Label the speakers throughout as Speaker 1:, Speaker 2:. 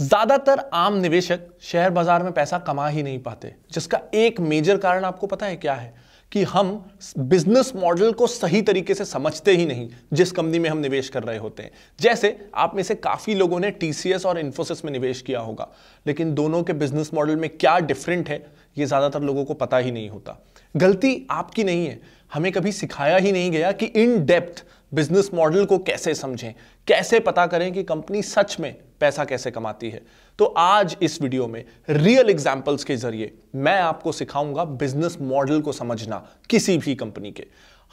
Speaker 1: ज्यादातर आम निवेशक शेयर बाजार में पैसा कमा ही नहीं पाते जिसका एक मेजर कारण आपको पता है क्या है कि हम बिजनेस मॉडल को सही तरीके से समझते ही नहीं जिस कंपनी में हम निवेश कर रहे होते हैं जैसे आप में से काफ़ी लोगों ने टीसीएस और इन्फोसिस में निवेश किया होगा लेकिन दोनों के बिजनेस मॉडल में क्या डिफरेंट है ये ज़्यादातर लोगों को पता ही नहीं होता गलती आपकी नहीं है हमें कभी सिखाया ही नहीं गया कि इन डेप्थ बिजनेस मॉडल को कैसे समझें कैसे पता करें कि कंपनी सच में पैसा कैसे कमाती है तो आज इस वीडियो में रियल एग्जाम्पल्स के जरिए मैं आपको सिखाऊंगा बिजनेस मॉडल को समझना किसी भी कंपनी के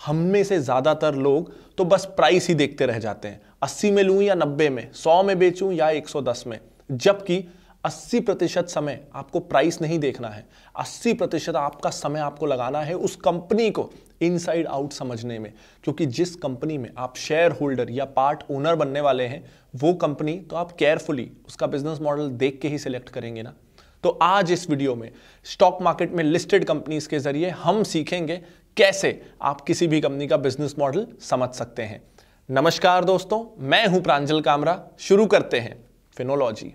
Speaker 1: हम में से ज़्यादातर लोग तो बस प्राइस ही देखते रह जाते हैं 80 में लूं या 90 में 100 में बेचूं या 110 में जबकि अस्सी प्रतिशत समय आपको प्राइस नहीं देखना है अस्सी प्रतिशत आपका समय आपको लगाना है उस कंपनी को इनसाइड आउट समझने में क्योंकि जिस कंपनी में आप शेयर होल्डर या पार्ट ओनर बनने वाले हैं वो कंपनी तो आप केयरफुली उसका बिजनेस मॉडल देख के ही सिलेक्ट करेंगे ना तो आज इस वीडियो में स्टॉक मार्केट में लिस्टेड कंपनीज के जरिए हम सीखेंगे कैसे आप किसी भी कंपनी का बिजनेस मॉडल समझ सकते हैं नमस्कार दोस्तों मैं हूं प्रांजल कामरा शुरू करते हैं फिनोलॉजी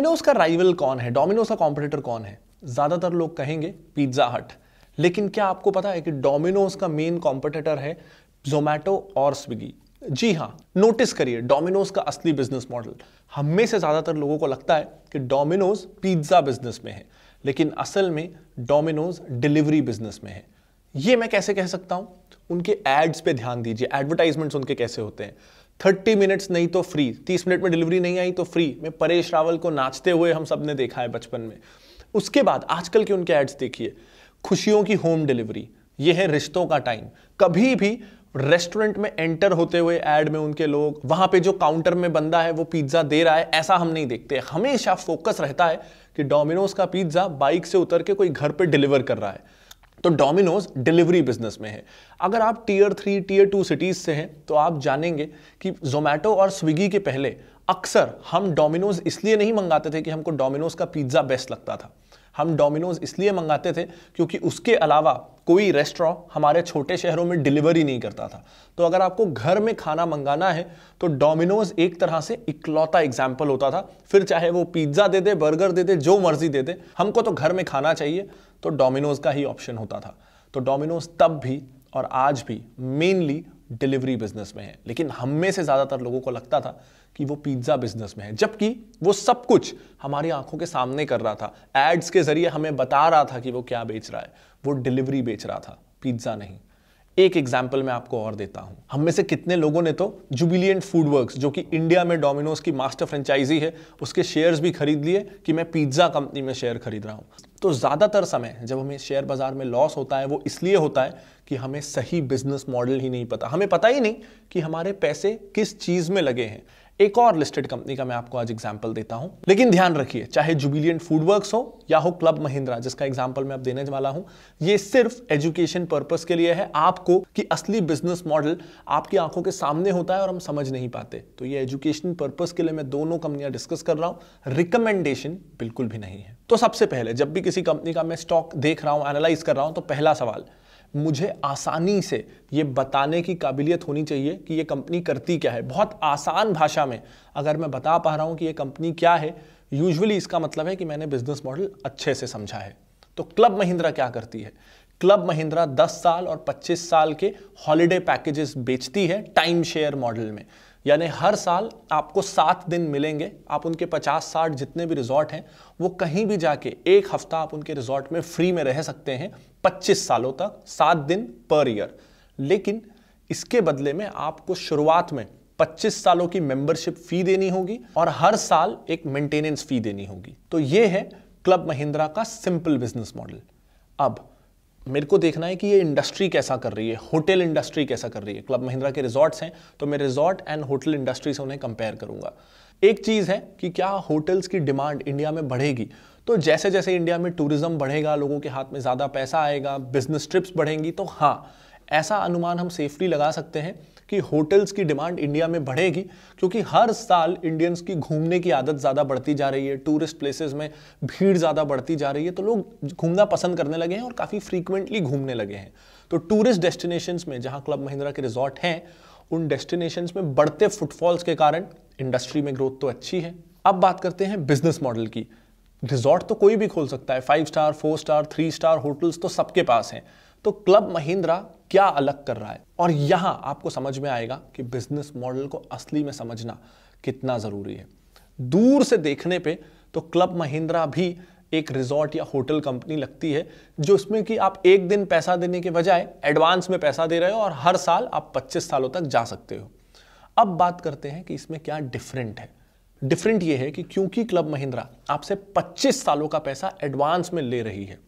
Speaker 1: डोमिनोज का राइवल कौन है डोमिनोज का कॉम्पिटिटर कौन है ज़्यादातर लोग कहेंगे पिज्ज़ा हट लेकिन क्या आपको पता है कि डोमिनोज का मेन कॉम्पिटिटर है जोमैटो और स्विगी जी हाँ नोटिस करिए डोमिनोज का असली बिजनेस मॉडल हम में से ज़्यादातर लोगों को लगता है कि डोमिनोज पिज्ज़ा बिजनेस में है लेकिन असल में डोमिनोज डिलीवरी बिजनेस में है ये मैं कैसे कह सकता हूं उनके एड्स पे ध्यान दीजिए एडवर्टाइजमेंट्स उनके कैसे होते हैं थर्टी मिनट्स नहीं तो फ्री तीस मिनट में डिलीवरी नहीं आई तो फ्री में परेश रावल को नाचते हुए हम सब ने देखा है बचपन में उसके बाद आजकल के उनके एड्स देखिए खुशियों की होम डिलीवरी ये है रिश्तों का टाइम कभी भी रेस्टोरेंट में एंटर होते हुए एड में उनके लोग वहां पे जो काउंटर में बंदा है वो पिज्ज़ा दे रहा है ऐसा हम नहीं देखते हमेशा फोकस रहता है कि डोमिनोज का पिज्ज़ा बाइक से उतर के कोई घर पे डिलीवर कर रहा है तो डोमिनोज डिलीवरी बिजनेस में है अगर आप tier three tier two cities से हैं तो आप जानेंगे कि जोमेटो और स्विगी के पहले अक्सर हम डोमिनोज इसलिए नहीं मंगाते थे कि हमको डोमिनोज का पिज्ज़ा बेस्ट लगता था हम डोमिनोज इसलिए मंगाते थे क्योंकि उसके अलावा कोई रेस्टोरेंट हमारे छोटे शहरों में डिलीवरी नहीं करता था तो अगर आपको घर में खाना मंगाना है तो डोमिनोज एक तरह से इकलौता एग्जाम्पल होता था फिर चाहे वो पिज्ज़ा दे दे बर्गर दे दे जो मर्जी दे दे हमको तो घर में खाना चाहिए तो डोमिनोज का ही ऑप्शन होता था तो डोमिनोज तब भी और आज भी मेनली डिलीवरी बिजनेस में है लेकिन हम में से ज़्यादातर लोगों को लगता था कि वो पिज्ज़ा बिजनेस में है जबकि वो सब कुछ हमारी आंखों के सामने कर रहा था एड्स के ज़रिए हमें बता रहा था कि वो क्या बेच रहा है वो डिलीवरी बेच रहा था पिज्ज़ा नहीं एक एग्जाम्पल मैं आपको और देता हूं हम में से कितने लोगों ने तो जुबिलियंट फूड वर्क जो कि इंडिया में डोमिनोज की मास्टर फ्रेंचाइजी है उसके शेयर्स भी खरीद लिए कि मैं पिज्ज़ा कंपनी में शेयर खरीद रहा हूं तो ज़्यादातर समय जब हमें शेयर बाज़ार में लॉस होता है वो इसलिए होता है कि हमें सही बिजनेस मॉडल ही नहीं पता हमें पता ही नहीं कि हमारे पैसे किस चीज़ में लगे हैं एक और लिस्टेड कंपनी का मैं आपको आज एग्जाम्पल देता हूं लेकिन ध्यान रखिए चाहे जुबिलियन फूडवर्क्स हो या हो क्लब महिंद्रा जिसका एग्जाम्पल मैं अब देने वाला हूं ये सिर्फ एजुकेशन पर्पस के लिए है आपको कि असली बिजनेस मॉडल आपकी आंखों के सामने होता है और हम समझ नहीं पाते तो ये एजुकेशन पर्पज के लिए मैं दोनों कंपनियां डिस्कस कर रहा हूं रिकमेंडेशन बिल्कुल भी नहीं है तो सबसे पहले जब भी किसी कंपनी का मैं स्टॉक देख रहा हूँ एनालाइज कर रहा हूँ तो पहला सवाल मुझे आसानी से ये बताने की काबिलियत होनी चाहिए कि ये कंपनी करती क्या है बहुत आसान भाषा में अगर मैं बता पा रहा हूं कि ये कंपनी क्या है यूजुअली इसका मतलब है कि मैंने बिजनेस मॉडल अच्छे से समझा है तो क्लब महिंद्रा क्या करती है क्लब महिंद्रा 10 साल और 25 साल के हॉलीडे पैकेजेस बेचती है टाइम शेयर मॉडल में यानी हर साल आपको सात दिन मिलेंगे आप उनके पचास साठ जितने भी रिजॉर्ट हैं वो कहीं भी जाके एक हफ्ता आप उनके रिजॉर्ट में फ्री में रह सकते हैं पच्चीस सालों तक सात दिन पर ईयर लेकिन इसके बदले में आपको शुरुआत में 25 सालों की मेंबरशिप फी देनी होगी और हर साल एक मेंटेनेंस फी देनी होगी तो यह है क्लब महिंद्रा का सिंपल बिजनेस मॉडल अब मेरे को देखना है कि ये इंडस्ट्री कैसा कर रही है होटल इंडस्ट्री कैसा कर रही है क्लब महिंद्रा के रिजॉर्ट्स हैं तो मैं रिजॉर्ट एंड होटल इंडस्ट्री से उन्हें कंपेयर करूंगा एक चीज़ है कि क्या होटल्स की डिमांड इंडिया में बढ़ेगी तो जैसे जैसे इंडिया में टूरिज्म बढ़ेगा लोगों के हाथ में ज़्यादा पैसा आएगा बिजनेस ट्रिप्स बढ़ेंगी तो हाँ ऐसा अनुमान हम सेफली लगा सकते हैं कि होटल्स की डिमांड इंडिया में बढ़ेगी क्योंकि हर साल इंडियंस की घूमने की आदत ज़्यादा बढ़ती जा रही है टूरिस्ट प्लेसेस में भीड़ ज़्यादा बढ़ती जा रही है तो लोग घूमना पसंद करने लगे हैं और काफ़ी फ्रीक्वेंटली घूमने लगे हैं तो टूरिस्ट डेस्टिनेशंस में जहाँ क्लब महिंद्रा के रिजॉर्ट हैं उन डेस्टिनेशंस में बढ़ते फुटफॉल्स के कारण इंडस्ट्री में ग्रोथ तो अच्छी है अब बात करते हैं बिजनेस मॉडल की रिजॉर्ट तो कोई भी खोल सकता है five star four star three star hotels तो सबके पास हैं तो क्लब महिंद्रा क्या अलग कर रहा है और यहां आपको समझ में आएगा कि बिजनेस मॉडल को असली में समझना कितना जरूरी है दूर से देखने पे तो क्लब महिंद्रा भी एक रिजॉर्ट या होटल कंपनी लगती है जो इसमें कि आप एक दिन पैसा देने के बजाय एडवांस में पैसा दे रहे हो और हर साल आप 25 सालों तक जा सकते हो अब बात करते हैं कि इसमें क्या डिफरेंट है डिफरेंट ये है कि क्योंकि क्लब महिंद्रा आपसे 25 सालों का पैसा एडवांस में ले रही है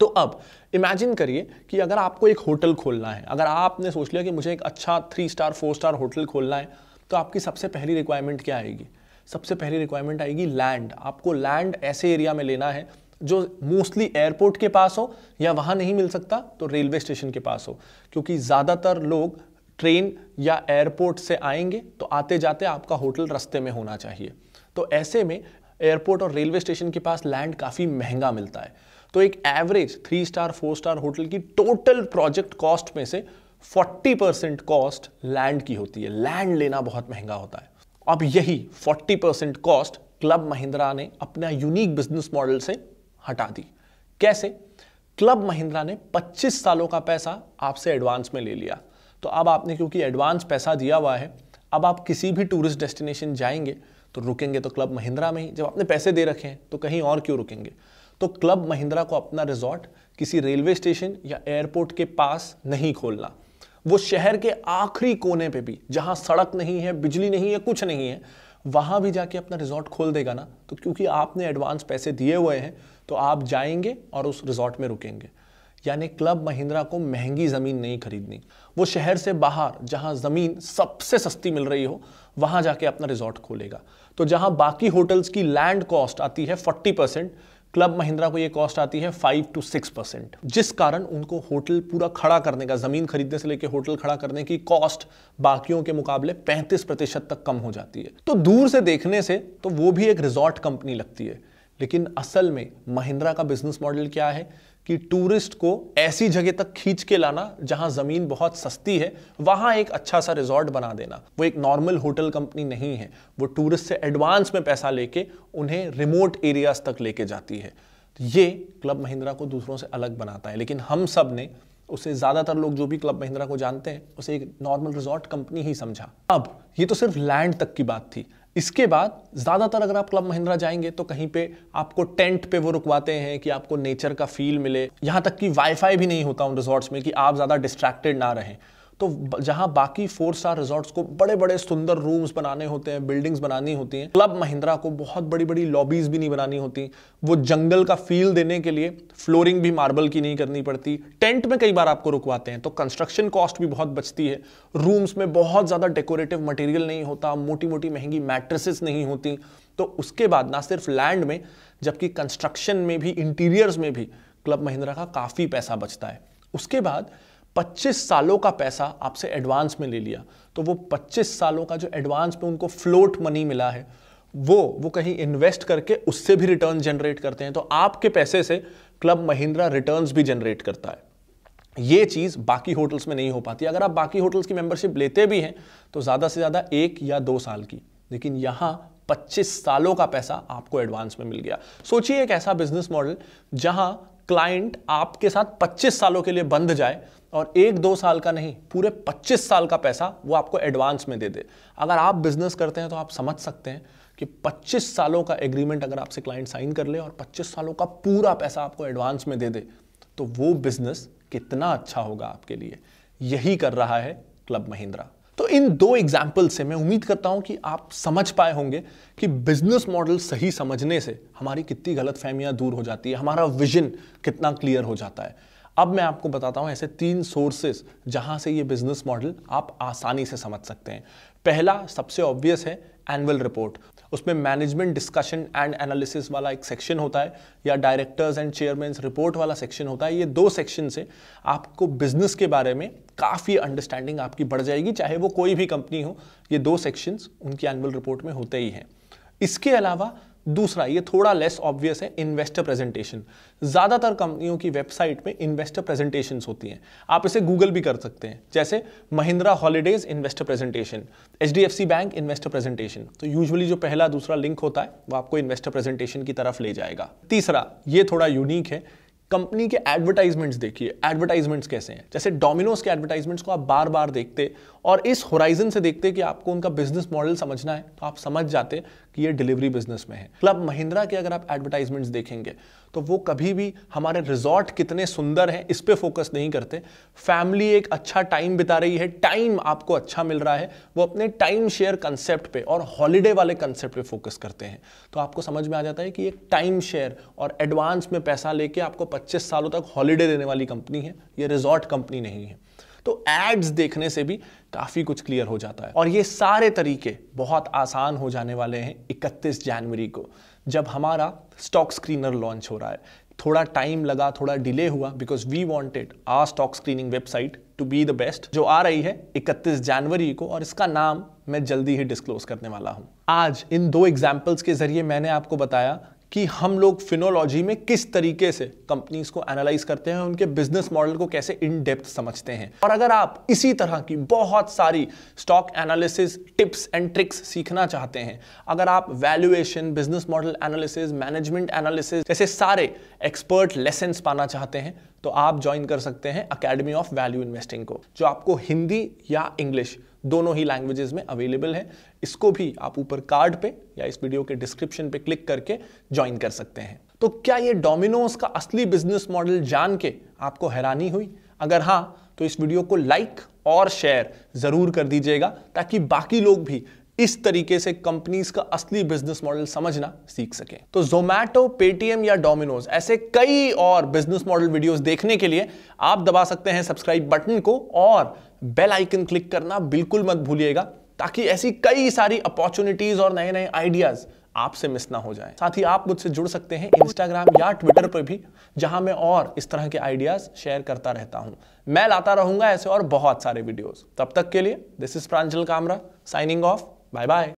Speaker 1: तो अब इमेजिन करिए कि अगर आपको एक होटल खोलना है अगर आपने सोच लिया कि मुझे एक अच्छा three star four star hotel खोलना है तो आपकी सबसे पहली रिक्वायरमेंट क्या आएगी सबसे पहली रिक्वायरमेंट आएगी लैंड आपको लैंड ऐसे एरिया में लेना है जो मोस्टली एयरपोर्ट के पास हो या वहाँ नहीं मिल सकता तो रेलवे स्टेशन के पास हो क्योंकि ज़्यादातर लोग ट्रेन या एयरपोर्ट से आएंगे तो आते जाते आपका होटल रास्ते में होना चाहिए तो ऐसे में एयरपोर्ट और रेलवे स्टेशन के पास लैंड काफ़ी महंगा मिलता है तो एक average three star four star hotel की टोटल प्रोजेक्ट कॉस्ट में से 40 परसेंट कॉस्ट लैंड की होती है लैंड लेना बहुत महंगा होता है अब यही 40 परसेंट कॉस्ट क्लब महिंद्रा ने अपना यूनिक बिजनेस मॉडल से हटा दी कैसे क्लब महिंद्रा ने 25 सालों का पैसा आपसे एडवांस में ले लिया तो अब आपने क्योंकि एडवांस पैसा दिया हुआ है अब आप किसी भी टूरिस्ट डेस्टिनेशन जाएंगे तो रुकेंगे तो क्लब महिंद्रा में ही जब आपने पैसे दे रखे हैं तो कहीं और क्यों रुकेंगे तो क्लब महिंद्रा को अपना रिजॉर्ट किसी रेलवे स्टेशन या एयरपोर्ट के पास नहीं खोलना वो शहर के आखिरी कोने पे भी जहां सड़क नहीं है बिजली नहीं है कुछ नहीं है वहां भी जाके अपना रिजॉर्ट खोल देगा ना तो क्योंकि आपने एडवांस पैसे दिए हुए हैं तो आप जाएंगे और उस रिजॉर्ट में रुकेंगे यानी क्लब महिंद्रा को महंगी ज़मीन नहीं खरीदनी वो शहर से बाहर जहां ज़मीन सबसे सस्ती मिल रही हो वहां जाके अपना रिजॉर्ट खोलेगा तो जहां बाकी होटल्स की लैंड कॉस्ट आती है फोर्टी परसेंट क्लब महिंद्रा को ये कॉस्ट आती है फाइव टू सिक्स परसेंट जिस कारण उनको होटल पूरा खड़ा करने का ज़मीन खरीदने से लेकर होटल खड़ा करने की कॉस्ट बाकियों के मुकाबले पैंतीस प्रतिशत तक कम हो जाती है तो दूर से देखने से तो वो भी एक रिजॉर्ट कंपनी लगती है लेकिन असल में महिंद्रा का बिजनेस मॉडल क्या है कि टूरिस्ट को ऐसी जगह तक खींच के लाना जहां ज़मीन बहुत सस्ती है वहां एक अच्छा सा रिजॉर्ट बना देना वो एक नॉर्मल होटल कंपनी नहीं है वो टूरिस्ट से एडवांस में पैसा लेके उन्हें रिमोट एरियाज तक लेके जाती है ये क्लब महिंद्रा को दूसरों से अलग बनाता है लेकिन हम सब ने उसे ज़्यादातर लोग जो भी क्लब महिंद्रा को जानते हैं उसे एक नॉर्मल रिजॉर्ट कंपनी ही समझा अब ये तो सिर्फ लैंड तक की बात थी इसके बाद ज़्यादातर अगर आप क्लब महिंद्रा जाएंगे तो कहीं पे आपको टेंट पे वो रुकवाते हैं कि आपको नेचर का फील मिले यहाँ तक कि वाईफाई भी नहीं होता उन रिजॉर्ट्स में कि आप ज़्यादा डिस्ट्रैक्टेड ना रहें तो जहां बाकी फोर स्टार रिजॉर्ट्स को बड़े बड़े सुंदर रूम्स बनाने होते हैं बिल्डिंग्स बनानी होती हैं क्लब महिंद्रा को बहुत बड़ी बड़ी लॉबीज भी नहीं बनानी होती वो जंगल का फील देने के लिए फ्लोरिंग भी मार्बल की नहीं करनी पड़ती टेंट में कई बार आपको रुकवाते हैं तो कंस्ट्रक्शन कॉस्ट भी बहुत बचती है रूम्स में बहुत ज़्यादा डेकोरेटिव मटेरियल नहीं होता मोटी मोटी महंगी मैट्रेसेस नहीं होती तो उसके बाद ना सिर्फ लैंड में जबकि कंस्ट्रक्शन में भी इंटीरियर्स में भी क्लब महिंद्रा का काफ़ी पैसा बचता है उसके बाद 25 सालों का पैसा आपसे एडवांस में ले लिया तो वो 25 सालों का जो एडवांस में उनको फ्लोट मनी मिला है वो वो कहीं इन्वेस्ट करके उससे भी रिटर्न जनरेट करते हैं तो आपके पैसे से क्लब महिंद्रा रिटर्न्स भी जनरेट करता है ये चीज़ बाकी होटल्स में नहीं हो पाती अगर आप बाकी होटल्स की मेंबरशिप लेते भी हैं तो ज़्यादा से ज़्यादा एक या दो साल की लेकिन यहाँ 25 सालों का पैसा आपको एडवांस में मिल गया सोचिए एक ऐसा बिजनेस मॉडल जहां क्लाइंट आपके साथ 25 सालों के लिए बंध जाए और एक दो साल का नहीं पूरे 25 साल का पैसा वो आपको एडवांस में दे दे अगर आप बिजनेस करते हैं तो आप समझ सकते हैं कि 25 सालों का एग्रीमेंट अगर आपसे क्लाइंट साइन कर ले और 25 सालों का पूरा पैसा आपको एडवांस में दे दे तो वो बिजनेस कितना अच्छा होगा आपके लिए यही कर रहा है क्लब महिंद्रा तो इन दो एग्जाम्पल से मैं उम्मीद करता हूं कि आप समझ पाए होंगे कि बिजनेस मॉडल सही समझने से हमारी कितनी गलत फहमियां दूर हो जाती है हमारा विजन कितना क्लियर हो जाता है अब मैं आपको बताता हूँ ऐसे तीन सोर्सेज जहाँ से ये बिजनेस मॉडल आप आसानी से समझ सकते हैं पहला सबसे ऑब्वियस है एनुअल रिपोर्ट उसमें मैनेजमेंट डिस्कशन एंड एनालिसिस वाला एक सेक्शन होता है या डायरेक्टर्स एंड चेयरमैन रिपोर्ट वाला सेक्शन होता है ये दो सेक्शन से आपको बिजनेस के बारे में काफ़ी अंडरस्टैंडिंग आपकी बढ़ जाएगी चाहे वो कोई भी कंपनी हो ये दो सेक्शंस उनकी एनुअल रिपोर्ट में होते ही हैं इसके अलावा दूसरा ये थोड़ा लेस ऑब्वियस है इन्वेस्टर प्रेजेंटेशन ज़्यादातर कंपनियों की वेबसाइट में इन्वेस्टर प्रेजेंटेशन होती हैं आप इसे गूगल भी कर सकते हैं जैसे Mahindra holidays investor presentation H bank investor presentation तो यूजुअली जो पहला दूसरा लिंक होता है वो आपको इन्वेस्टर प्रेजेंटेशन की तरफ ले जाएगा तीसरा ये थोड़ा यूनिक है कंपनी के एडवर्टाइजमेंट्स देखिए एडवर्टाइजमेंट्स कैसे हैं जैसे डोमिनोज के एडवर्टाइजमेंट्स को आप बार बार देखते और इस होराइजन से देखते कि आपको उनका बिजनेस मॉडल समझना है तो आप समझ जाते कि ये डिलीवरी बिजनेस में है क्लब महिंद्रा के अगर आप एडवर्टाइजमेंट्स देखेंगे तो वो कभी भी हमारे रिजॉर्ट कितने सुंदर हैं इस पर फोकस नहीं करते फैमिली एक अच्छा टाइम बिता रही है टाइम आपको अच्छा मिल रहा है वो अपने टाइम शेयर कंसेप्ट पे और हॉलीडे वाले कंसेप्ट पे फोकस करते हैं तो आपको समझ में आ जाता है कि एक टाइम शेयर और एडवांस में पैसा लेके आपको 25 सालों तक हॉलीडे देने वाली कंपनी है ये रिजॉर्ट कंपनी नहीं है तो एड्स देखने से भी काफ़ी कुछ क्लियर हो जाता है और ये सारे तरीके बहुत आसान हो जाने वाले हैं 31 जनवरी को जब हमारा स्टॉक स्क्रीनर लॉन्च हो रहा है थोड़ा टाइम लगा थोड़ा डिले हुआ because we wanted our stock screening website to be the best जो आ रही है 31 जनवरी को और इसका नाम मैं जल्दी ही डिस्क्लोज करने वाला हूँ आज इन दो एग्जाम्पल्स के जरिए मैंने आपको बताया कि हम लोग फिनोलॉजी में किस तरीके से कंपनीज को एनालाइज करते हैं उनके बिजनेस मॉडल को कैसे इन डेप्थ समझते हैं और अगर आप इसी तरह की बहुत सारी stock analysis tips and tricks सीखना चाहते हैं अगर आप valuation business model analysis management analysis जैसे सारे एक्सपर्ट लेसन पाना चाहते हैं तो आप ज्वाइन कर सकते हैं अकेडमी ऑफ वैल्यू इन्वेस्टिंग को जो आपको हिंदी या इंग्लिश दोनों ही लैंग्वेजेस में अवेलेबल है इसको भी आप ऊपर कार्ड पे या इस वीडियो के डिस्क्रिप्शन पे क्लिक करके ज्वाइन कर सकते हैं तो क्या ये डोमिनोज का असली बिजनेस मॉडल जान के आपको हैरानी हुई अगर हाँ तो इस वीडियो को लाइक और शेयर ज़रूर कर दीजिएगा ताकि बाकी लोग भी इस तरीके से कंपनीज का असली बिजनेस मॉडल समझना सीख सके तो जोमैटो पेटीएम या डोमिनोज ऐसे कई और बिजनेस मॉडल वीडियोस देखने के लिए आप दबा सकते हैं सब्सक्राइब बटन को और बेल आइकन क्लिक करना बिल्कुल मत भूलिएगा ताकि ऐसी कई सारी अपॉर्चुनिटीज और नए नए आइडियाज आपसे मिस ना हो जाए साथ ही आप मुझसे जुड़ सकते हैं इंस्टाग्राम या ट्विटर पर भी जहां मैं और इस तरह के आइडियाज शेयर करता रहता हूं मैं लाता रहूंगा ऐसे और बहुत सारे वीडियोस तब तक के लिए this is Pranjal Kamra signing off 拜拜。